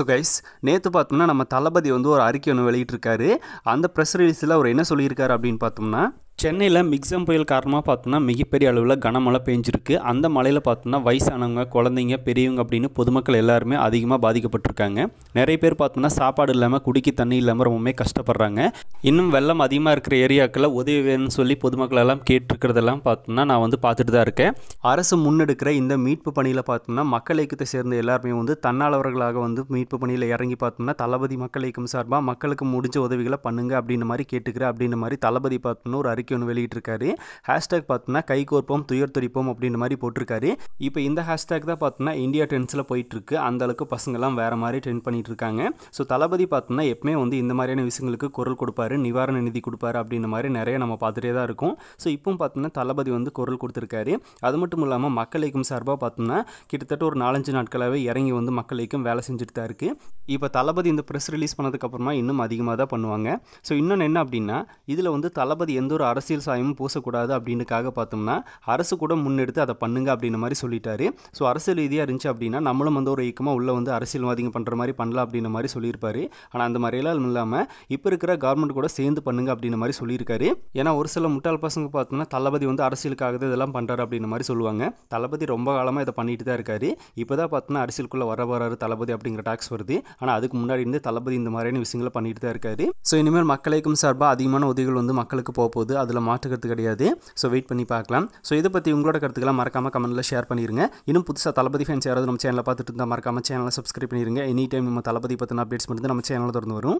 so guys நேற்று பார்த்தோம்னா நம்ம தளபதி வந்து ஒரு அறிக்கை ஒன்று வெளியிட்டிருக்காரு அந்த ப்ரெஸ் ரிலீஸில் அவர் என்ன சொல்லியிருக்காரு அப்படின்னு பார்த்தோம்னா சென்னையில் மிக்சம் புயல் காரணமாக பார்த்தோன்னா மிகப்பெரிய அளவில் கனமழை பெஞ்சிருக்கு அந்த மலையில் பார்த்தோன்னா வயசானவங்க குழந்தைங்க பெரியவங்க அப்படின்னு பொதுமக்கள் எல்லாருமே அதிகமாக பாதிக்கப்பட்டிருக்காங்க நிறைய பேர் பார்த்தோன்னா சாப்பாடு இல்லாமல் குடிக்க தண்ணி இல்லாமல் ரொம்பவுமே கஷ்டப்படுறாங்க இன்னும் வெள்ளம் அதிகமாக இருக்கிற ஏரியாக்களில் உதவி வேணும்னு சொல்லி பொதுமக்கள் எல்லாம் கேட்டிருக்கிறதெல்லாம் பார்த்தோன்னா நான் வந்து பார்த்துட்டு தான் இருக்கேன் அரசு முன்னெடுக்கிற இந்த மீட்பு பணியில் பார்த்தோம்னா மக்கள் இயக்கத்தை சேர்ந்த எல்லாருமே வந்து தன்னாளவர்களாக வந்து மீட்பு பணியில் இறங்கி பார்த்தோம்னா தளபதி மக்கள் இயக்கம் சார்பாக மக்களுக்கு முடிஞ்ச உதவிகளை பண்ணுங்க அப்படின்ற மாதிரி கேட்டுக்கிற அப்படின்ற மாதிரி தளபதி பார்த்தோம்னா ஒரு அறிக்கை அறிக்கை ஒன்று வெளியிட்டிருக்காரு ஹேஷ்டேக் பார்த்தோம்னா கோர்ப்போம் துயர் துடிப்போம் அப்படின்ற மாதிரி போட்டிருக்காரு இப்போ இந்த ஹேஷ்டேக் தான் பார்த்தோம்னா இந்தியா ட்ரெண்ட்ஸில் போயிட்டுருக்கு அந்த அளவுக்கு பசங்கள்லாம் வேறு மாதிரி ட்ரெண்ட் பண்ணிட்டு இருக்காங்க ஸோ தளபதி பார்த்தோம்னா எப்பவுமே வந்து இந்த மாதிரியான விஷயங்களுக்கு குரல் கொடுப்பாரு நிவாரண நிதி கொடுப்பாரு அப்படின்ற மாதிரி நிறைய நம்ம பார்த்துட்டே தான் இருக்கும் ஸோ இப்போ பார்த்தோம்னா தளபதி வந்து குரல் கொடுத்துருக்காரு அது மட்டும் இல்லாமல் மக்கள் இயக்கம் சார்பாக பார்த்தோம்னா கிட்டத்தட்ட ஒரு நாலஞ்சு நாட்களாகவே இறங்கி வந்து மக்கள் இயக்கம் வேலை செஞ்சுட்டு தான் இருக்குது இப்போ தளபதி இந்த ப்ரெஸ் ரிலீஸ் பண்ணதுக்கப்புறமா இன்னும் அதிகமாக தான் பண்ணுவாங்க ஸோ இன்னொன்று என்ன அப்படின்னா இதில் வந்து தளபதி எந்த ஒரு அரசியல் சாயமும் பூசக்கூடாது அப்படின்னுக்காக பார்த்தோம்னா அரசு கூட முன்னெடுத்து அதை பண்ணுங்க அப்படின்ற மாதிரி சொல்லிட்டாரு ஸோ அரசியல் ரீதியாக இருந்துச்சு அப்படின்னா நம்மளும் வந்து ஒரு இயக்கமாக உள்ளே வந்து அரசியல்வாதிங்க பண்ணுற மாதிரி பண்ணலாம் அப்படின்ற மாதிரி சொல்லியிருப்பாரு ஆனால் அந்த மாதிரியெல்லாம் இல்லாமல் இப்போ இருக்கிற கவர்மெண்ட் கூட சேர்ந்து பண்ணுங்க அப்படின்ற மாதிரி சொல்லியிருக்காரு ஏன்னா ஒரு சில முட்டாள் பசங்க பார்த்தோம்னா தளபதி வந்து அரசியலுக்காக இதெல்லாம் பண்ணுறாரு அப்படின்ற மாதிரி சொல்லுவாங்க தளபதி ரொம்ப காலமாக இதை பண்ணிட்டு தான் இருக்காரு இப்போ தான் பார்த்தோன்னா அரசியலுக்குள்ளே வர வராரு தளபதி அப்படிங்கிற டாக்ஸ் வருது ஆனால் அதுக்கு முன்னாடி இருந்து தளபதி இந்த மாதிரியான விஷயங்களை பண்ணிட்டு தான் இருக்காரு ஸோ இனிமேல் மக்களுக்கும் சார்பாக அதிகமான உதவிகள் வந்து மக்களுக்கு போக போகுது அது அதில் மாற்றுக்கிறது கிடையாது ஸோ வெயிட் பண்ணி பார்க்கலாம் ஸோ இதை பற்றி உங்களோட கருத்துக்கெல்லாம் மறக்காமல் கமெண்ட்டில் ஷேர் பண்ணிடுங்க இன்னும் புதுசாக தளபதி ஃபேன்ஸ் யாராவது நம்ம சேனலில் பார்த்துட்டு இருந்தால் மறக்காமல் சேனலை சப்ஸ்கிரைப் பண்ணிடுங்க எனி டைம் நம்ம தளபதி பற்றின அப்டேட்ஸ் மட்டும் நம்ம சேனலில் திறந்து வரும்